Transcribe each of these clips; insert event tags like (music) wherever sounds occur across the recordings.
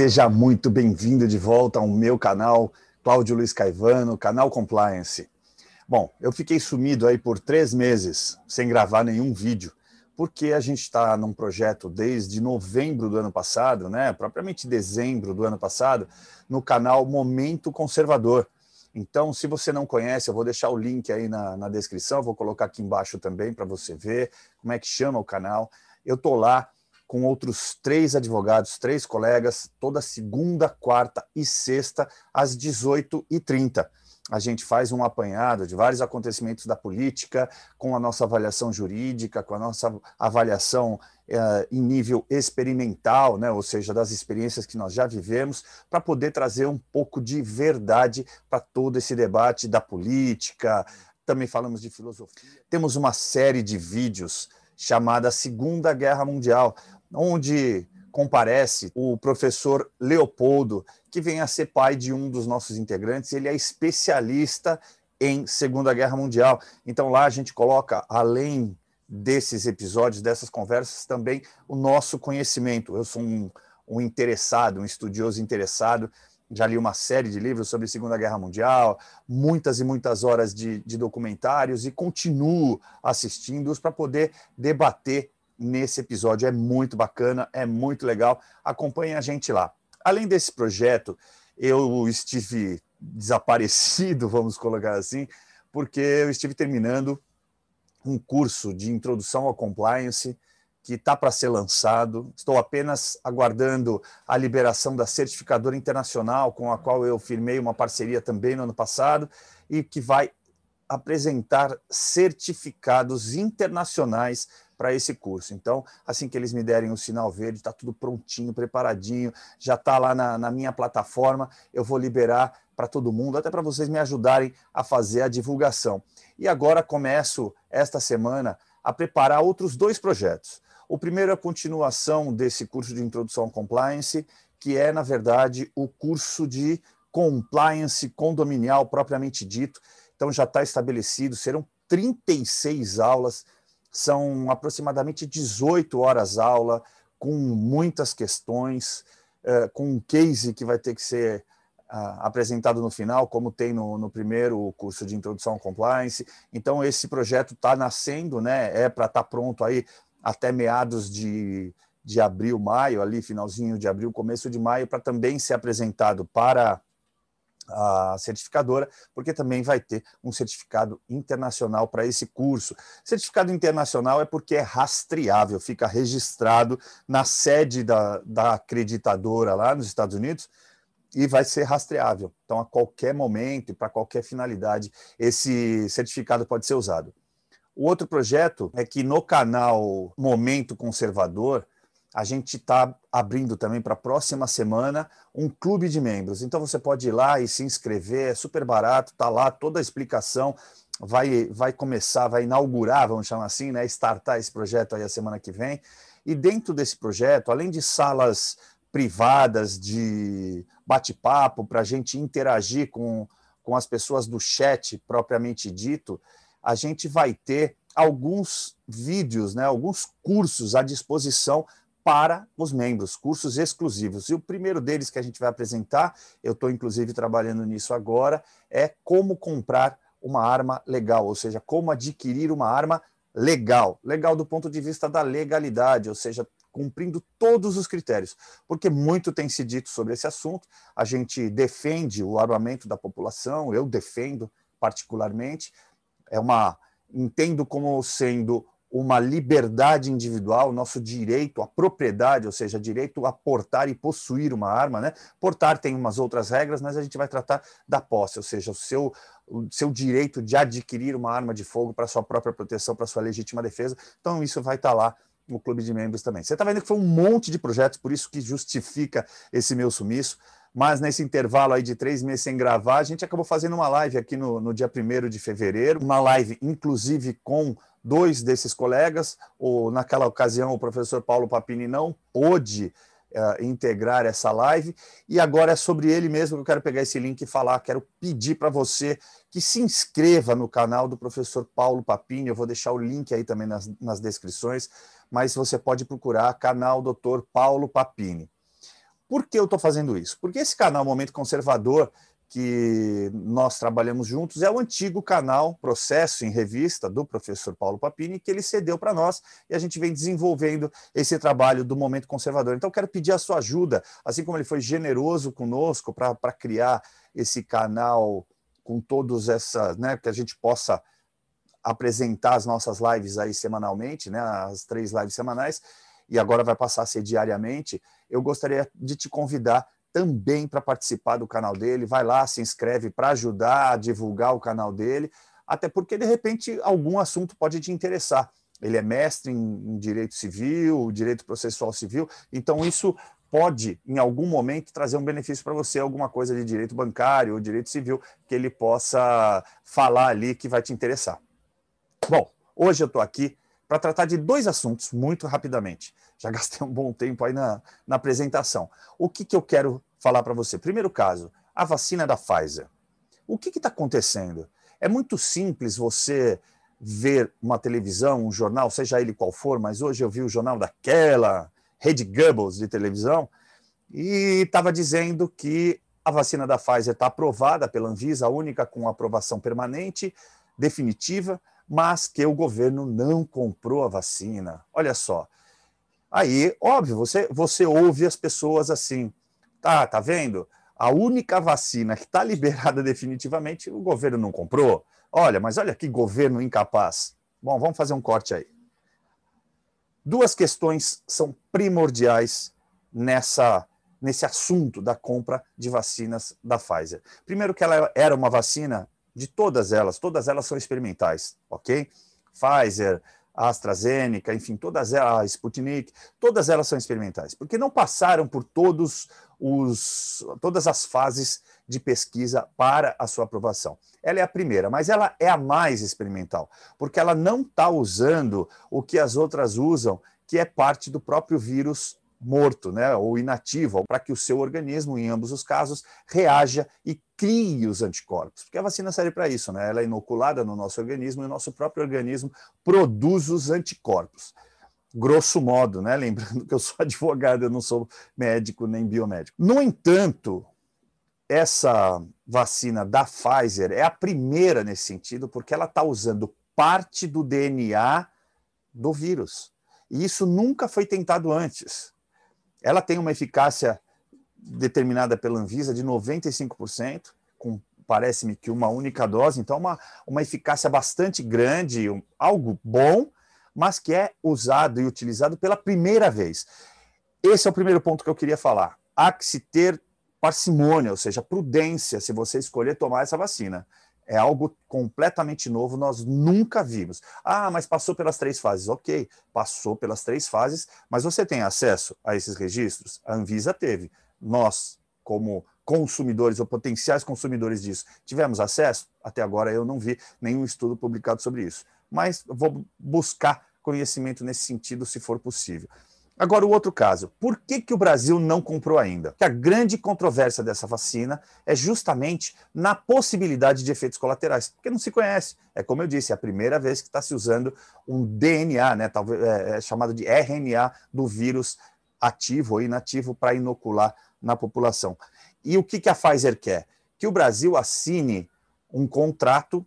Seja muito bem-vindo de volta ao meu canal, Cláudio Luiz Caivano, canal Compliance. Bom, eu fiquei sumido aí por três meses, sem gravar nenhum vídeo, porque a gente está num projeto desde novembro do ano passado, né? propriamente dezembro do ano passado, no canal Momento Conservador. Então, se você não conhece, eu vou deixar o link aí na, na descrição, vou colocar aqui embaixo também para você ver como é que chama o canal. Eu estou lá com outros três advogados, três colegas, toda segunda, quarta e sexta, às 18h30. A gente faz um apanhado de vários acontecimentos da política, com a nossa avaliação jurídica, com a nossa avaliação eh, em nível experimental, né? ou seja, das experiências que nós já vivemos, para poder trazer um pouco de verdade para todo esse debate da política. Também falamos de filosofia. Temos uma série de vídeos chamada Segunda Guerra Mundial, onde comparece o professor Leopoldo, que vem a ser pai de um dos nossos integrantes. Ele é especialista em Segunda Guerra Mundial. Então lá a gente coloca, além desses episódios, dessas conversas, também o nosso conhecimento. Eu sou um, um interessado, um estudioso interessado. Já li uma série de livros sobre Segunda Guerra Mundial, muitas e muitas horas de, de documentários e continuo assistindo-os para poder debater nesse episódio. É muito bacana, é muito legal. Acompanhe a gente lá. Além desse projeto, eu estive desaparecido, (laughs) vamos colocar assim, porque eu estive terminando um curso de introdução ao compliance que está para ser lançado. Estou apenas aguardando a liberação da certificadora internacional, com a qual eu firmei uma parceria também no ano passado, e que vai apresentar certificados internacionais para esse curso. Então, assim que eles me derem o sinal verde, está tudo prontinho, preparadinho, já está lá na, na, minha plataforma, eu vou liberar para todo mundo, até para vocês me ajudarem a fazer a divulgação. E agora começo esta semana a preparar outros dois projetos. O primeiro é a continuação desse curso de introdução ao compliance, que é, na verdade, o curso de compliance condominial propriamente dito, então já está estabelecido, serão 36 aulas, são aproximadamente 18 horas aula, com muitas questões, é, com um case que vai ter que ser ah, apresentado no final, como tem no, no primeiro curso de introdução ao compliance. Então, esse projeto está nascendo, né? É para estar tá pronto aí até meados de, de abril, maio, ali, finalzinho de abril, começo de maio, para também ser apresentado para a certificadora, porque também vai ter um certificado internacional para esse curso. Certificado internacional é porque é rastreável, fica registrado na sede da, da acreditadora lá nos Estados Unidos e vai ser rastreável. Então, a qualquer momento e para qualquer finalidade, esse certificado pode ser usado. O outro projeto é que no canal Momento Conservador, a gente está abrindo também para a próxima semana um clube de membros. Então você pode ir lá e se inscrever, é super barato, está lá toda a explicação. Vai, vai começar, vai inaugurar, vamos chamar assim, né? Startar esse projeto aí a semana que vem. E dentro desse projeto, além de salas privadas de bate-papo para a gente interagir com, com as pessoas do chat propriamente dito, a gente vai ter alguns vídeos, né, alguns cursos à disposição para os membros, cursos exclusivos. E o primeiro deles que a gente vai apresentar, eu estou inclusive trabalhando nisso agora, é como comprar uma arma legal, ou seja, como adquirir uma arma legal. Legal do ponto de vista da legalidade, ou seja, cumprindo todos os critérios, porque muito tem se dito sobre esse assunto. A gente defende o armamento da população, eu defendo particularmente. É uma entendo como sendo uma liberdade individual, nosso direito à propriedade, ou seja, direito a portar e possuir uma arma. Né? Portar tem umas outras regras, mas a gente vai tratar da posse, ou seja, o seu, o seu direito de adquirir uma arma de fogo para sua própria proteção, para sua legítima defesa. Então, isso vai estar tá lá no clube de membros também. Você está vendo que foi um monte de projetos, por isso que justifica esse meu sumiço. Mas nesse intervalo aí de três meses sem gravar, a gente acabou fazendo uma live aqui no, no dia 1 de fevereiro, uma live inclusive com Dois desses colegas, ou naquela ocasião o professor Paulo Papini não pôde uh, integrar essa live, e agora é sobre ele mesmo que eu quero pegar esse link e falar. Quero pedir para você que se inscreva no canal do professor Paulo Papini, eu vou deixar o link aí também nas, nas descrições, mas você pode procurar canal Dr. Paulo Papini. Por que eu estou fazendo isso? Porque esse canal Momento Conservador que nós trabalhamos juntos, é o antigo canal Processo em Revista do professor Paulo Papini, que ele cedeu para nós e a gente vem desenvolvendo esse trabalho do momento conservador. Então, quero pedir a sua ajuda, assim como ele foi generoso conosco para criar esse canal com todos essas, né, que a gente possa apresentar as nossas lives aí semanalmente, né, as três lives semanais, e agora vai passar a ser diariamente. Eu gostaria de te convidar também para participar do canal dele. Vai lá, se inscreve para ajudar a divulgar o canal dele, até porque, de repente, algum assunto pode te interessar. Ele é mestre em direito civil, direito processual civil, então isso pode, em algum momento, trazer um benefício para você, alguma coisa de direito bancário ou direito civil que ele possa falar ali que vai te interessar. Bom, hoje eu estou aqui para tratar de dois assuntos muito rapidamente. Já (laughs) gastei um bom tempo aí na, na apresentação. O que, que eu quero falar para você? Primeiro caso, a vacina da Pfizer. O que está acontecendo? É muito simples você ver uma televisão, um jornal, seja ele qual for, mas hoje eu vi o jornal daquela rede Goebbels de televisão e estava dizendo que a vacina da Pfizer está aprovada pela Anvisa, a única com aprovação permanente, definitiva mas que o governo não comprou a vacina. Olha só. Aí, óbvio, você, você ouve as pessoas assim, tá, tá vendo? A única vacina que está (laughs) liberada definitivamente, o governo não comprou. Olha, mas olha que governo incapaz. Bom, vamos fazer um corte aí. Duas questões são primordiais nessa nesse assunto da compra de vacinas da Pfizer. Primeiro que ela era uma vacina de todas elas, todas elas são experimentais, ok? Pfizer, AstraZeneca, enfim, todas elas, Sputnik, todas elas são experimentais, porque não passaram por todos os, todas as fases de pesquisa para a sua aprovação. Ela é a primeira, mas ela é a mais experimental, porque ela não está usando o que as outras usam, que é parte do próprio vírus morto, né, ou inativo, para que o seu organismo, em ambos os casos, reaja e crie os anticorpos, porque a vacina serve para isso, né? Ela é inoculada no nosso organismo e o nosso próprio organismo produz os anticorpos. Grosso modo, né? (laughs) Lembrando que eu sou advogado, eu não sou médico nem biomédico. No entanto, essa vacina da Pfizer é a primeira nesse sentido, porque ela está usando parte do DNA do vírus. E isso nunca foi tentado antes. Ela tem uma eficácia determinada pela Anvisa de 95%, com parece-me que uma única dose, então uma, uma eficácia bastante grande, um, algo bom, mas que é usado e utilizado pela primeira vez. Esse é o primeiro ponto que eu queria falar. Há que se ter parcimônia, ou seja, prudência, se você escolher tomar essa vacina. É algo completamente novo, nós nunca vimos. Ah, mas passou pelas três fases. Ok, passou pelas três fases, mas você tem acesso a esses registros? A Anvisa teve nós, como consumidores ou potenciais consumidores disso, tivemos acesso? Até agora eu não vi nenhum estudo publicado sobre isso. Mas vou buscar conhecimento nesse sentido, se for possível. Agora, o outro caso. Por que, que o Brasil não comprou ainda? Porque a grande controvérsia dessa vacina é justamente na possibilidade de efeitos colaterais, porque não se conhece. É como eu disse, é a primeira vez que está se usando um DNA, né, talvez, é, é chamado de RNA do vírus ativo ou inativo para inocular na população. E o que, que a Pfizer quer? Que o Brasil assine um contrato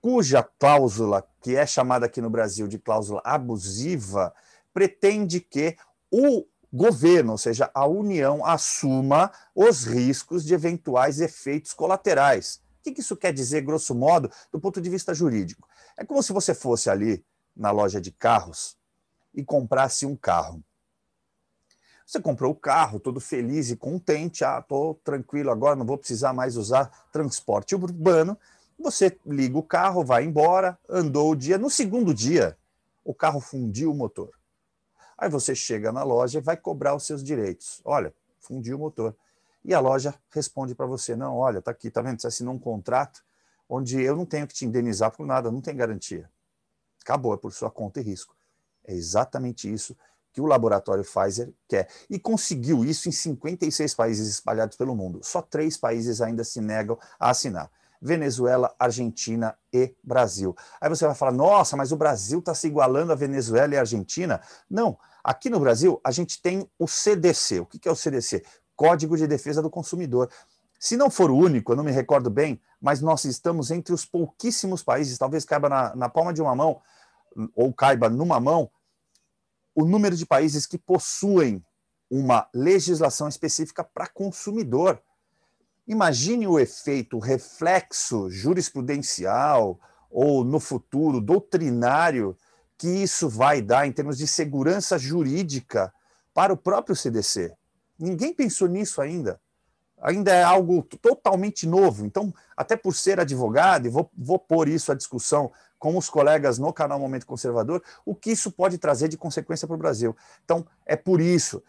cuja cláusula, que é chamada aqui no Brasil de cláusula abusiva, pretende que o governo, ou seja, a União, assuma os riscos de eventuais efeitos colaterais. O que isso quer dizer, grosso modo, do ponto de vista jurídico? É como se você fosse ali na loja de carros e comprasse um carro. Você comprou o carro, todo feliz e contente, ah, tô tranquilo agora, não vou precisar mais usar transporte urbano. Você liga o carro, vai embora, andou o dia. No segundo dia, o carro fundiu o motor. Aí você chega na loja e vai cobrar os seus direitos. Olha, fundiu o motor. E a loja responde para você: não, olha, tá aqui, tá vendo? Você assinou um contrato onde eu não tenho que te indenizar por nada, não tem garantia. Acabou, é por sua conta e risco. É exatamente isso que o laboratório Pfizer quer. E conseguiu isso em 56 países espalhados pelo mundo. Só três países ainda se negam a assinar. Venezuela, Argentina e Brasil. Aí você vai falar, nossa, mas o Brasil está se igualando a Venezuela e a Argentina? Não. Aqui no Brasil, a gente tem o CDC. O que é o CDC? Código de Defesa do Consumidor. Se não for o único, eu não me recordo bem, mas nós estamos entre os pouquíssimos países, talvez caiba na, na palma de uma mão, hum, ou caiba numa mão, o número de países que possuem uma legislação específica para consumidor. Imagine o efeito, o reflexo jurisprudencial ou no futuro doutrinário que isso vai dar em termos de segurança jurídica para o próprio CDC. Ninguém pensou nisso ainda. Ainda é algo totalmente novo. Então, até por ser advogado, e vou, vou pôr isso à discussão com os colegas no canal Momento Conservador, o que isso pode trazer de consequência para o Brasil. Então, é por isso.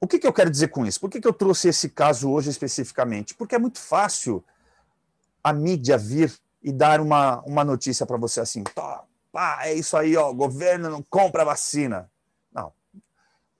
O que, que eu quero dizer com isso? Por que, que eu trouxe esse caso hoje especificamente? Porque é muito fácil a mídia vir e dar uma, uma notícia para você assim, tá, pá, é isso aí, ó, governo não compra vacina. Não.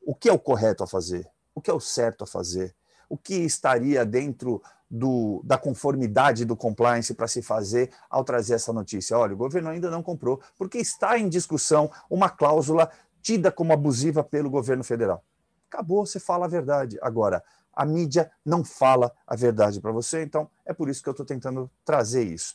O que é o correto a fazer? O que é o certo a fazer? O que estaria dentro do, da conformidade do compliance para se fazer ao trazer essa notícia. Olha, o governo ainda não comprou, porque está em discussão uma cláusula tida como abusiva pelo governo federal. Acabou, você fala a verdade. Agora, a mídia não fala a verdade para você, então é por isso que eu estou tentando trazer isso.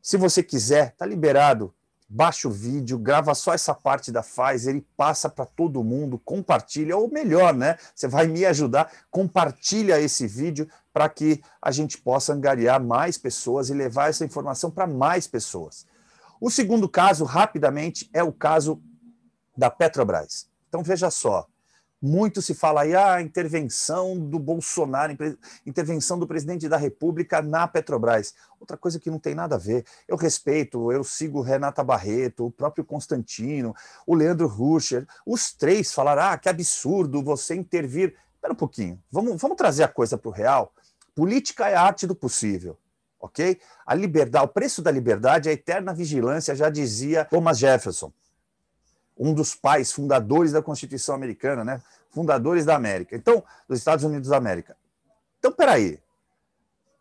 Se você quiser, está liberado baixa o vídeo, grava só essa parte da faz, ele passa para todo mundo, compartilha, ou melhor, né? Você vai me ajudar, compartilha esse vídeo para que a gente possa angariar mais pessoas e levar essa informação para mais pessoas. O segundo caso, rapidamente, é o caso da Petrobras. Então veja só, muito se fala aí a ah, intervenção do Bolsonaro, intervenção do presidente da República na Petrobras. Outra coisa que não tem nada a ver. Eu respeito, eu sigo Renata Barreto, o próprio Constantino, o Leandro Ruscher. Os três falaram: ah, que absurdo você intervir. Espera um pouquinho, vamos, vamos trazer a coisa para o real. Política é a arte do possível ok? A liberdade, o preço da liberdade é a eterna vigilância, já dizia Thomas Jefferson um dos pais fundadores da Constituição Americana, né? Fundadores da América. Então, dos Estados Unidos da América. Então, peraí.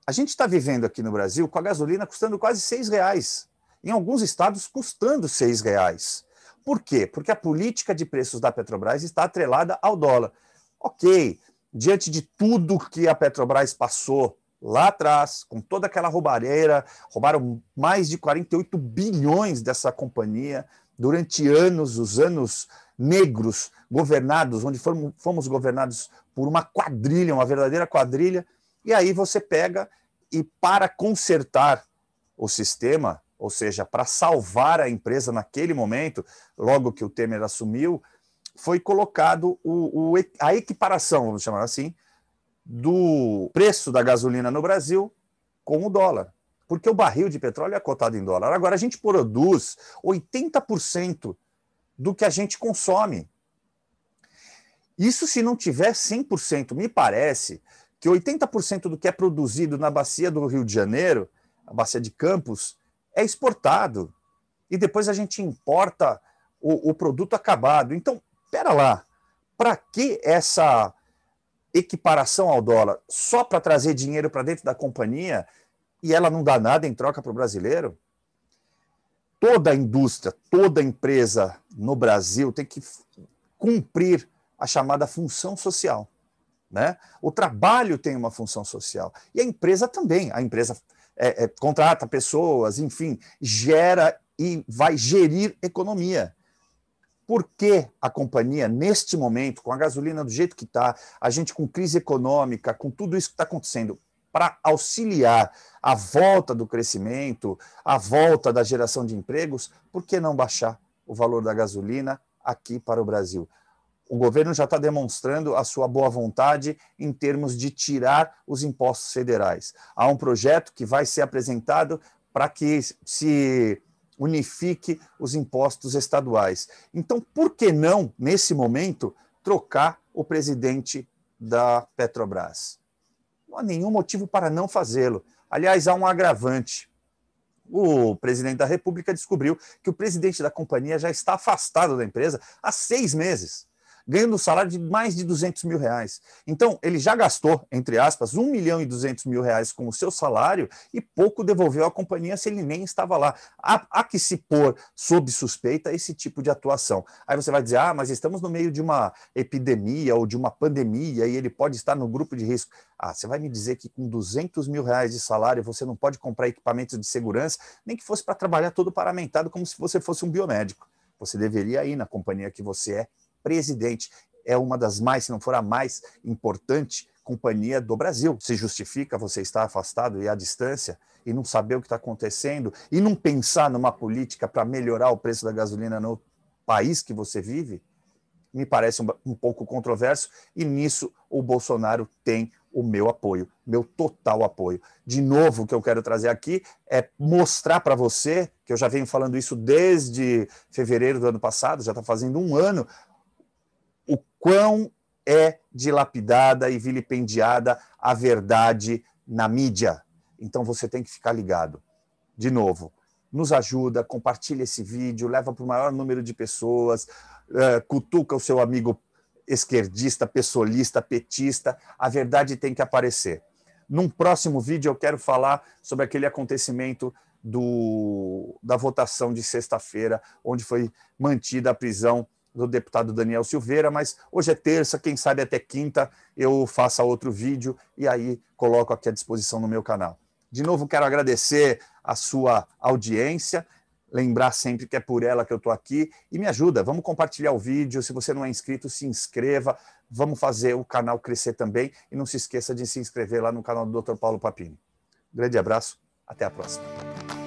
A gente está vivendo aqui no Brasil com a gasolina custando quase seis reais. Em alguns estados, custando seis reais. Por quê? Porque a política de preços da Petrobras está atrelada ao dólar. Ok, diante de tudo que a Petrobras passou lá atrás, com toda aquela roubareira roubaram mais de 48 bilhões dessa companhia durante anos, os anos negros governados, onde fomos, fomos governados por uma quadrilha, uma verdadeira quadrilha, e aí você pega e para consertar o sistema, ou seja, para salvar a empresa naquele momento, logo que o Temer assumiu, foi colocado o, o, a equiparação, vamos chamar assim, do preço da gasolina no Brasil com o dólar, porque o barril de petróleo é cotado em dólar. Agora, a gente produz 80% do que a gente consome. Isso se não tiver 100%, me parece que 80% do que é produzido na bacia do Rio de Janeiro, a bacia de Campos, é exportado. E depois a gente importa o, o produto acabado. Então, pera lá, para que essa equiparação ao dólar só para trazer dinheiro para dentro da companhia e ela não dá nada em troca para o brasileiro? Toda a indústria, toda a empresa no Brasil tem que cumprir a chamada função social. Né? O trabalho tem uma função social e a empresa também. A empresa é, é, contrata pessoas, enfim, gera e vai gerir economia. Por que a companhia, neste momento, com a gasolina do jeito que está, a gente com crise econômica, com tudo isso que está acontecendo, para auxiliar a volta do crescimento, a volta da geração de empregos, por que não baixar o valor da gasolina aqui para o Brasil? O governo já está demonstrando a sua boa vontade em termos de tirar os impostos federais. Há um projeto que vai ser apresentado para que se unifique os impostos estaduais. Então, por que não, nesse momento, trocar o presidente da Petrobras? Não há nenhum motivo para não fazê-lo. Aliás, há um agravante. O presidente da República descobriu que o presidente da companhia já está afastado da empresa há seis meses ganhando um salário de mais de 200 mil reais. Então, ele já gastou, entre aspas, 1 milhão e 200 mil reais com o seu salário e pouco devolveu à companhia se ele nem estava lá. Há, há que se pôr sob suspeita esse tipo de atuação. Aí você vai dizer, ah, mas estamos no meio de uma epidemia ou de uma pandemia e ele pode estar no grupo de risco. Ah, você vai me dizer que com 200 mil reais de salário você não pode comprar equipamentos de segurança, nem que fosse para trabalhar todo paramentado como se você fosse um biomédico. Você deveria ir na companhia que você é presidente. É uma das mais, se não for a mais importante companhia do Brasil. Se justifica você estar afastado e à distância e não saber o que está acontecendo e não pensar numa política para melhorar o preço da gasolina no país que você vive? Me parece um, um pouco controverso e nisso o Bolsonaro tem o meu apoio, meu total apoio. De novo, o que eu quero trazer aqui é mostrar para você, que eu já venho falando isso desde fevereiro do ano passado, já está fazendo um ano, o quão é dilapidada e vilipendiada a verdade na mídia. Então você tem que ficar ligado. De novo, nos ajuda, compartilha esse vídeo, leva para o maior número de pessoas, eh, cutuca o seu amigo esquerdista, pessoalista, petista. A verdade tem que aparecer. Num próximo vídeo eu quero falar sobre aquele acontecimento do, da votação de sexta-feira, onde foi mantida a prisão do deputado Daniel Silveira, mas hoje é terça, quem sabe até quinta eu faça outro vídeo e aí coloco aqui à disposição no meu canal. De novo, quero agradecer a sua audiência, lembrar sempre que é por ela que eu estou aqui e me ajuda, vamos compartilhar o vídeo, se você não é inscrito, se inscreva, vamos fazer o canal crescer também e não se esqueça de se inscrever lá no canal do Dr. Paulo Papini. grande abraço, até a próxima.